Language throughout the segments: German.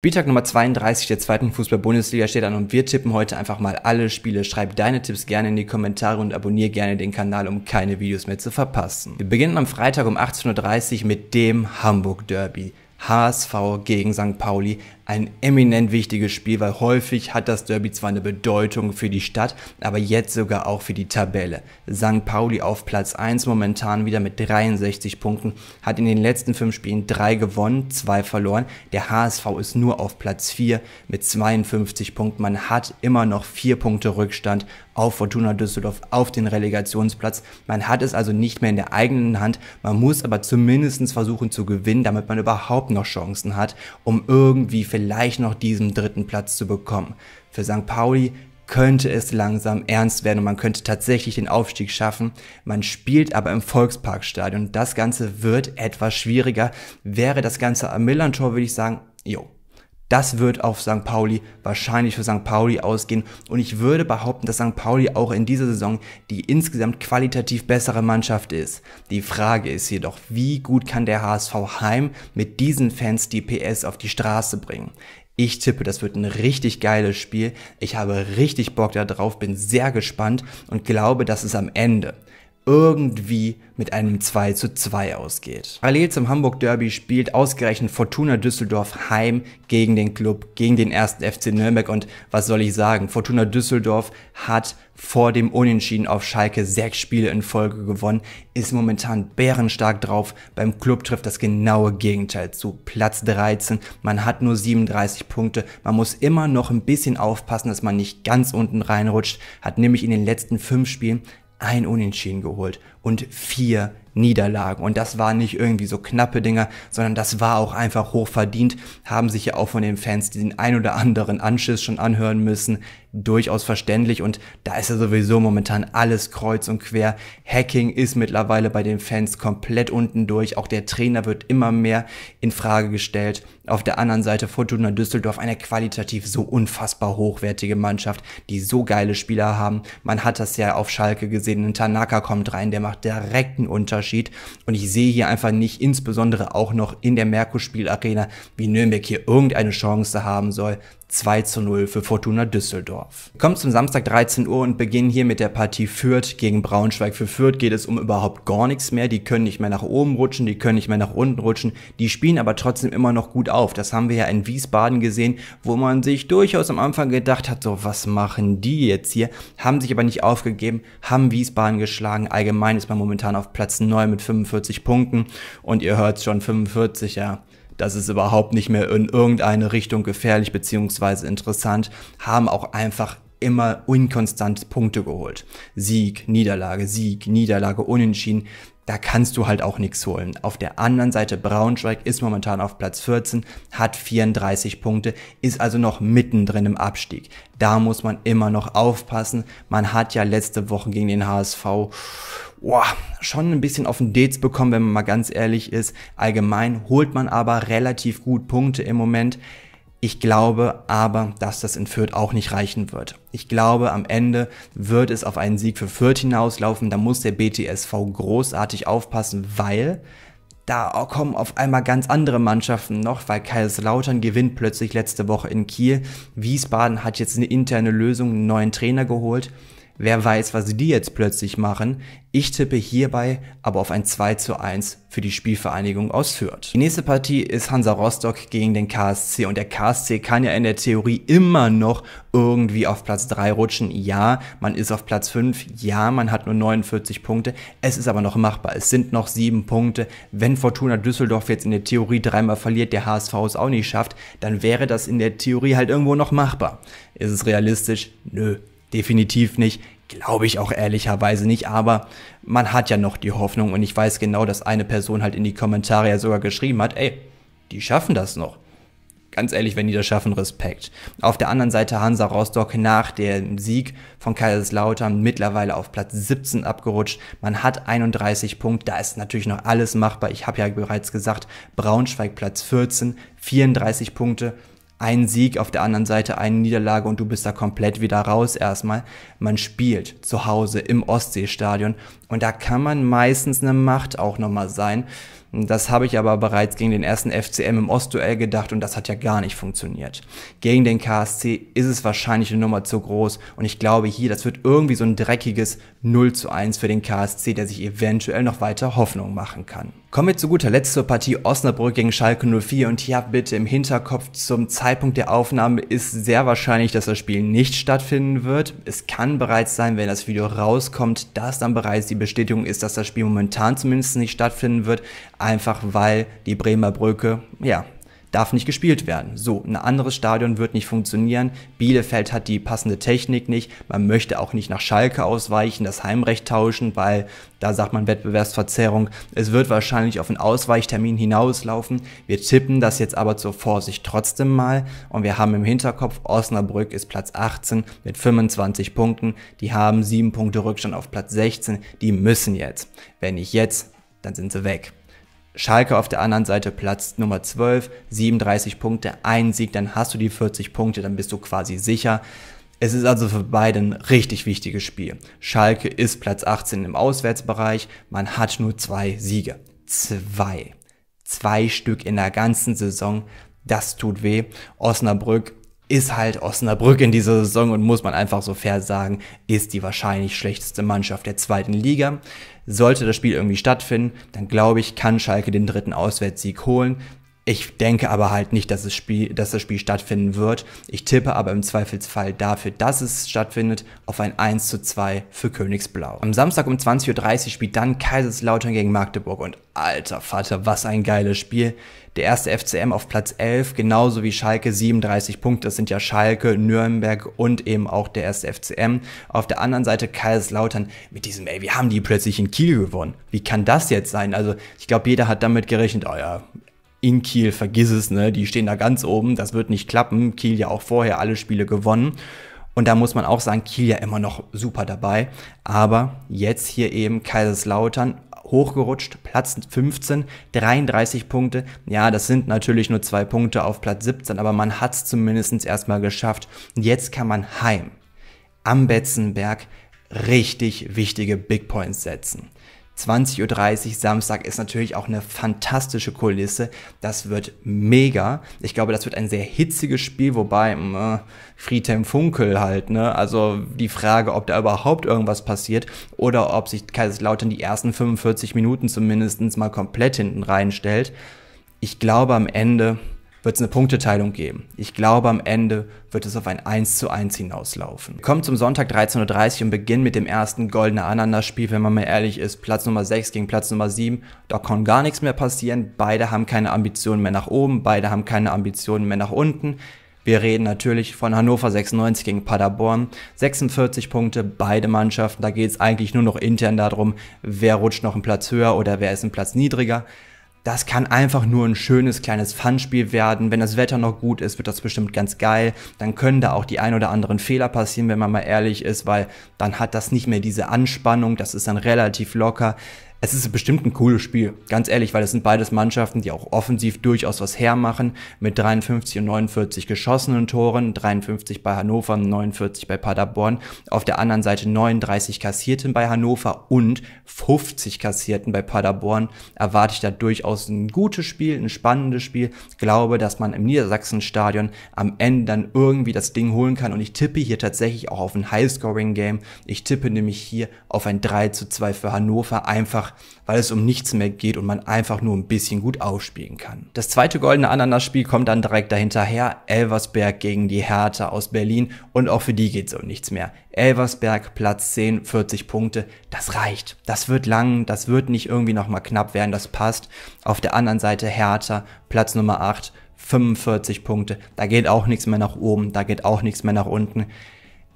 Spieltag Nummer 32 der zweiten Fußball-Bundesliga steht an und wir tippen heute einfach mal alle Spiele. Schreib deine Tipps gerne in die Kommentare und abonniere gerne den Kanal, um keine Videos mehr zu verpassen. Wir beginnen am Freitag um 18.30 Uhr mit dem Hamburg Derby. HSV gegen St. Pauli ein eminent wichtiges Spiel, weil häufig hat das Derby zwar eine Bedeutung für die Stadt, aber jetzt sogar auch für die Tabelle. St. Pauli auf Platz 1 momentan wieder mit 63 Punkten, hat in den letzten fünf Spielen drei gewonnen, zwei verloren. Der HSV ist nur auf Platz 4 mit 52 Punkten. Man hat immer noch vier Punkte Rückstand auf Fortuna Düsseldorf, auf den Relegationsplatz. Man hat es also nicht mehr in der eigenen Hand. Man muss aber zumindest versuchen zu gewinnen, damit man überhaupt noch Chancen hat, um irgendwie vielleicht noch diesen dritten Platz zu bekommen. Für St. Pauli könnte es langsam ernst werden und man könnte tatsächlich den Aufstieg schaffen. Man spielt aber im Volksparkstadion. Das Ganze wird etwas schwieriger. Wäre das Ganze am Millantor, würde ich sagen, jo, das wird auf St. Pauli wahrscheinlich für St. Pauli ausgehen. Und ich würde behaupten, dass St. Pauli auch in dieser Saison die insgesamt qualitativ bessere Mannschaft ist. Die Frage ist jedoch, wie gut kann der HSV Heim mit diesen Fans die PS auf die Straße bringen? Ich tippe, das wird ein richtig geiles Spiel. Ich habe richtig Bock darauf, bin sehr gespannt und glaube, dass es am Ende irgendwie mit einem 2 zu 2 ausgeht. Parallel zum Hamburg Derby spielt ausgerechnet Fortuna Düsseldorf heim gegen den Club, gegen den ersten FC Nürnberg und was soll ich sagen, Fortuna Düsseldorf hat vor dem Unentschieden auf Schalke sechs Spiele in Folge gewonnen, ist momentan bärenstark drauf, beim Club trifft das genaue Gegenteil zu. Platz 13, man hat nur 37 Punkte, man muss immer noch ein bisschen aufpassen, dass man nicht ganz unten reinrutscht, hat nämlich in den letzten fünf Spielen ein Unentschieden geholt und vier Niederlagen. Und das waren nicht irgendwie so knappe Dinger, sondern das war auch einfach hochverdient. Haben sich ja auch von den Fans diesen ein oder anderen Anschiss schon anhören müssen. Durchaus verständlich und da ist ja sowieso momentan alles kreuz und quer. Hacking ist mittlerweile bei den Fans komplett unten durch. Auch der Trainer wird immer mehr in Frage gestellt. Auf der anderen Seite Fortuna Düsseldorf, eine qualitativ so unfassbar hochwertige Mannschaft, die so geile Spieler haben. Man hat das ja auf Schalke gesehen. Ein Tanaka kommt rein, der macht direkten Unterschied. Unterschied. Und ich sehe hier einfach nicht, insbesondere auch noch in der Merkur-Spielarena, wie Nürnberg hier irgendeine Chance haben soll, 2 zu 0 für Fortuna Düsseldorf. Kommt zum Samstag 13 Uhr und beginnen hier mit der Partie Fürth gegen Braunschweig. Für Fürth geht es um überhaupt gar nichts mehr. Die können nicht mehr nach oben rutschen, die können nicht mehr nach unten rutschen. Die spielen aber trotzdem immer noch gut auf. Das haben wir ja in Wiesbaden gesehen, wo man sich durchaus am Anfang gedacht hat, so was machen die jetzt hier? Haben sich aber nicht aufgegeben, haben Wiesbaden geschlagen. Allgemein ist man momentan auf Platz 9 mit 45 Punkten und ihr hört schon 45, ja das ist überhaupt nicht mehr in irgendeine Richtung gefährlich beziehungsweise interessant, haben auch einfach immer unkonstant Punkte geholt. Sieg, Niederlage, Sieg, Niederlage, Unentschieden da kannst du halt auch nichts holen. Auf der anderen Seite Braunschweig ist momentan auf Platz 14, hat 34 Punkte, ist also noch mittendrin im Abstieg. Da muss man immer noch aufpassen. Man hat ja letzte Woche gegen den HSV boah, schon ein bisschen auf den Dates bekommen, wenn man mal ganz ehrlich ist. Allgemein holt man aber relativ gut Punkte im Moment. Ich glaube aber, dass das in Fürth auch nicht reichen wird. Ich glaube, am Ende wird es auf einen Sieg für Fürth hinauslaufen. Da muss der BTSV großartig aufpassen, weil da kommen auf einmal ganz andere Mannschaften noch, weil Kaiserslautern gewinnt plötzlich letzte Woche in Kiel. Wiesbaden hat jetzt eine interne Lösung, einen neuen Trainer geholt. Wer weiß, was die jetzt plötzlich machen. Ich tippe hierbei aber auf ein 2 zu 1 für die Spielvereinigung aus Fürth. Die nächste Partie ist Hansa Rostock gegen den KSC und der KSC kann ja in der Theorie immer noch irgendwie auf Platz 3 rutschen. Ja, man ist auf Platz 5, ja, man hat nur 49 Punkte, es ist aber noch machbar. Es sind noch 7 Punkte. Wenn Fortuna Düsseldorf jetzt in der Theorie dreimal verliert, der HSV es auch nicht schafft, dann wäre das in der Theorie halt irgendwo noch machbar. Ist es realistisch? Nö, Definitiv nicht. Glaube ich auch ehrlicherweise nicht, aber man hat ja noch die Hoffnung und ich weiß genau, dass eine Person halt in die Kommentare ja sogar geschrieben hat, ey, die schaffen das noch. Ganz ehrlich, wenn die das schaffen, Respekt. Auf der anderen Seite Hansa Rostock nach dem Sieg von Kaiserslautern mittlerweile auf Platz 17 abgerutscht. Man hat 31 Punkte, da ist natürlich noch alles machbar. Ich habe ja bereits gesagt, Braunschweig Platz 14, 34 Punkte ein Sieg, auf der anderen Seite eine Niederlage und du bist da komplett wieder raus erstmal. Man spielt zu Hause im Ostseestadion und da kann man meistens eine Macht auch nochmal sein. Das habe ich aber bereits gegen den ersten FCM im Ostduell gedacht und das hat ja gar nicht funktioniert. Gegen den KSC ist es wahrscheinlich eine Nummer zu groß und ich glaube hier, das wird irgendwie so ein dreckiges 0 zu 1 für den KSC, der sich eventuell noch weiter Hoffnung machen kann. Kommen wir zu guter Letzt zur Partie Osnabrück gegen Schalke 04 und hier bitte im Hinterkopf zum Zeitpunkt der Aufnahme ist sehr wahrscheinlich, dass das Spiel nicht stattfinden wird. Es kann bereits sein, wenn das Video rauskommt, dass dann bereits die Bestätigung ist, dass das Spiel momentan zumindest nicht stattfinden wird einfach weil die Bremer Brücke, ja, darf nicht gespielt werden. So, ein anderes Stadion wird nicht funktionieren. Bielefeld hat die passende Technik nicht. Man möchte auch nicht nach Schalke ausweichen, das Heimrecht tauschen, weil da sagt man Wettbewerbsverzerrung. Es wird wahrscheinlich auf einen Ausweichtermin hinauslaufen. Wir tippen das jetzt aber zur Vorsicht trotzdem mal. Und wir haben im Hinterkopf, Osnabrück ist Platz 18 mit 25 Punkten. Die haben 7 Punkte Rückstand auf Platz 16. Die müssen jetzt. Wenn nicht jetzt, dann sind sie weg. Schalke auf der anderen Seite Platz Nummer 12, 37 Punkte, ein Sieg, dann hast du die 40 Punkte, dann bist du quasi sicher. Es ist also für beide ein richtig wichtiges Spiel. Schalke ist Platz 18 im Auswärtsbereich, man hat nur zwei Siege. Zwei. Zwei Stück in der ganzen Saison, das tut weh. Osnabrück ist halt Osnabrück in dieser Saison und muss man einfach so fair sagen, ist die wahrscheinlich schlechteste Mannschaft der zweiten Liga. Sollte das Spiel irgendwie stattfinden, dann glaube ich, kann Schalke den dritten Auswärtssieg holen. Ich denke aber halt nicht, dass, das Spiel, dass das Spiel stattfinden wird. Ich tippe aber im Zweifelsfall dafür, dass es stattfindet, auf ein 1 zu 2 für Königsblau. Am Samstag um 20.30 Uhr spielt dann Kaiserslautern gegen Magdeburg und alter Vater, was ein geiles Spiel. Der erste FCM auf Platz 11, genauso wie Schalke 37 Punkte. Das sind ja Schalke, Nürnberg und eben auch der erste FCM. Auf der anderen Seite Kaiserslautern mit diesem, ey, wir haben die plötzlich in Kiel gewonnen. Wie kann das jetzt sein? Also ich glaube, jeder hat damit gerechnet, oh ja, in Kiel, vergiss es, ne? Die stehen da ganz oben, das wird nicht klappen. Kiel ja auch vorher alle Spiele gewonnen. Und da muss man auch sagen, Kiel ja immer noch super dabei. Aber jetzt hier eben Kaiserslautern hochgerutscht, Platz 15, 33 Punkte. Ja, das sind natürlich nur zwei Punkte auf Platz 17, aber man hat es zumindest erstmal geschafft. Und jetzt kann man heim am Betzenberg richtig wichtige Big Points setzen. 20.30 Uhr Samstag ist natürlich auch eine fantastische Kulisse. Das wird mega. Ich glaube, das wird ein sehr hitziges Spiel, wobei äh, Friedhelm Funkel halt, ne? Also die Frage, ob da überhaupt irgendwas passiert oder ob sich Kaiserslautern die ersten 45 Minuten zumindest mal komplett hinten reinstellt. Ich glaube am Ende wird es eine Punkteteilung geben. Ich glaube, am Ende wird es auf ein 1 zu 1 hinauslaufen. Wir kommen zum Sonntag 13.30 Uhr und beginnen mit dem ersten goldenen Ananas-Spiel, wenn man mal ehrlich ist. Platz Nummer 6 gegen Platz Nummer 7. Da kann gar nichts mehr passieren. Beide haben keine Ambitionen mehr nach oben, beide haben keine Ambitionen mehr nach unten. Wir reden natürlich von Hannover 96 gegen Paderborn. 46 Punkte, beide Mannschaften. Da geht es eigentlich nur noch intern darum, wer rutscht noch einen Platz höher oder wer ist einen Platz niedriger. Das kann einfach nur ein schönes kleines Funspiel werden. Wenn das Wetter noch gut ist, wird das bestimmt ganz geil. Dann können da auch die ein oder anderen Fehler passieren, wenn man mal ehrlich ist, weil dann hat das nicht mehr diese Anspannung. Das ist dann relativ locker es ist bestimmt ein cooles Spiel, ganz ehrlich, weil es sind beides Mannschaften, die auch offensiv durchaus was hermachen, mit 53 und 49 geschossenen Toren, 53 bei Hannover, 49 bei Paderborn, auf der anderen Seite 39 kassierten bei Hannover und 50 kassierten bei Paderborn, erwarte ich da durchaus ein gutes Spiel, ein spannendes Spiel, glaube, dass man im Niedersachsenstadion am Ende dann irgendwie das Ding holen kann und ich tippe hier tatsächlich auch auf ein Highscoring-Game, ich tippe nämlich hier auf ein 3 zu 2 für Hannover, einfach einfach, weil es um nichts mehr geht und man einfach nur ein bisschen gut aufspielen kann. Das zweite goldene Ananas-Spiel kommt dann direkt dahinter her. Elversberg gegen die Hertha aus Berlin und auch für die geht's um nichts mehr. Elversberg Platz 10, 40 Punkte, das reicht. Das wird lang, das wird nicht irgendwie nochmal knapp werden, das passt. Auf der anderen Seite Hertha, Platz Nummer 8, 45 Punkte. Da geht auch nichts mehr nach oben, da geht auch nichts mehr nach unten.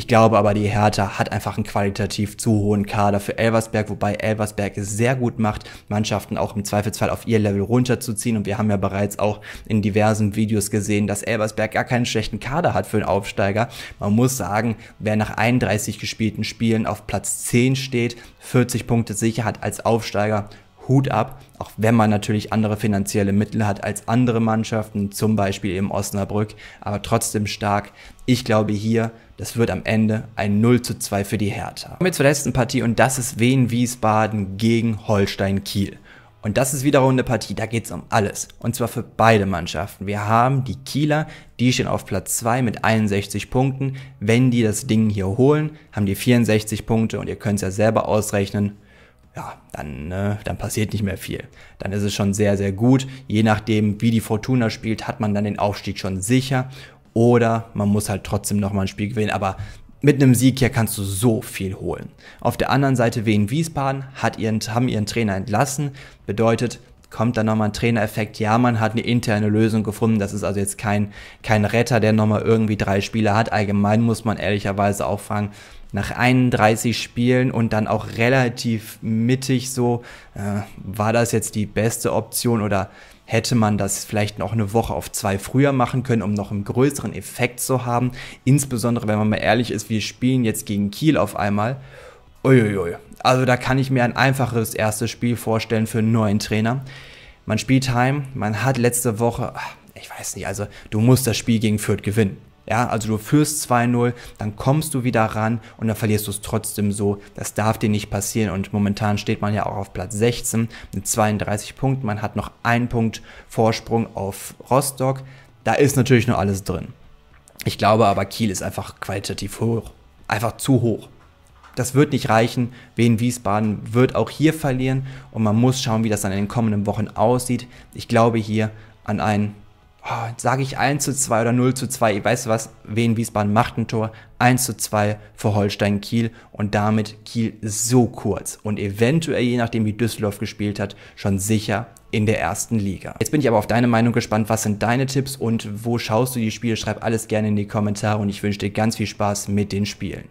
Ich glaube aber, die Hertha hat einfach einen qualitativ zu hohen Kader für Elversberg, wobei Elversberg es sehr gut macht, Mannschaften auch im Zweifelsfall auf ihr Level runterzuziehen. Und wir haben ja bereits auch in diversen Videos gesehen, dass Elversberg gar keinen schlechten Kader hat für einen Aufsteiger. Man muss sagen, wer nach 31 gespielten Spielen auf Platz 10 steht, 40 Punkte sicher hat als Aufsteiger, Hut ab, auch wenn man natürlich andere finanzielle Mittel hat als andere Mannschaften, zum Beispiel eben Osnabrück, aber trotzdem stark. Ich glaube hier, das wird am Ende ein 0 zu 2 für die Hertha. Kommen wir zur letzten Partie und das ist Wien Wiesbaden gegen Holstein Kiel. Und das ist wiederum eine Partie, da geht es um alles. Und zwar für beide Mannschaften. Wir haben die Kieler, die stehen auf Platz 2 mit 61 Punkten. Wenn die das Ding hier holen, haben die 64 Punkte und ihr könnt es ja selber ausrechnen, ja, dann, äh, dann passiert nicht mehr viel. Dann ist es schon sehr, sehr gut. Je nachdem, wie die Fortuna spielt, hat man dann den Aufstieg schon sicher. Oder man muss halt trotzdem nochmal ein Spiel gewinnen. Aber mit einem Sieg hier kannst du so viel holen. Auf der anderen Seite Wien Wiesbaden hat ihren, haben ihren Trainer entlassen. Bedeutet, kommt dann nochmal ein Trainereffekt. Ja, man hat eine interne Lösung gefunden. Das ist also jetzt kein, kein Retter, der nochmal irgendwie drei Spiele hat. Allgemein muss man ehrlicherweise auch fragen, nach 31 Spielen und dann auch relativ mittig so, äh, war das jetzt die beste Option oder hätte man das vielleicht noch eine Woche auf zwei früher machen können, um noch einen größeren Effekt zu haben. Insbesondere, wenn man mal ehrlich ist, wir spielen jetzt gegen Kiel auf einmal. Uiuiui. Also da kann ich mir ein einfaches erstes Spiel vorstellen für einen neuen Trainer. Man spielt heim, man hat letzte Woche, ich weiß nicht, also du musst das Spiel gegen Fürth gewinnen. Ja, also du führst 2-0, dann kommst du wieder ran und dann verlierst du es trotzdem so. Das darf dir nicht passieren und momentan steht man ja auch auf Platz 16 mit 32 Punkten. Man hat noch einen Punkt Vorsprung auf Rostock. Da ist natürlich noch alles drin. Ich glaube aber, Kiel ist einfach qualitativ hoch. Einfach zu hoch. Das wird nicht reichen. Wien Wiesbaden wird auch hier verlieren und man muss schauen, wie das dann in den kommenden Wochen aussieht. Ich glaube hier an einen oh, sage ich 1 zu 2 oder 0 zu 2, weißt du was, wen Wiesbaden macht ein Tor, 1 zu 2 für Holstein Kiel und damit Kiel so kurz und eventuell, je nachdem wie Düsseldorf gespielt hat, schon sicher in der ersten Liga. Jetzt bin ich aber auf deine Meinung gespannt. Was sind deine Tipps und wo schaust du die Spiele? Schreib alles gerne in die Kommentare und ich wünsche dir ganz viel Spaß mit den Spielen.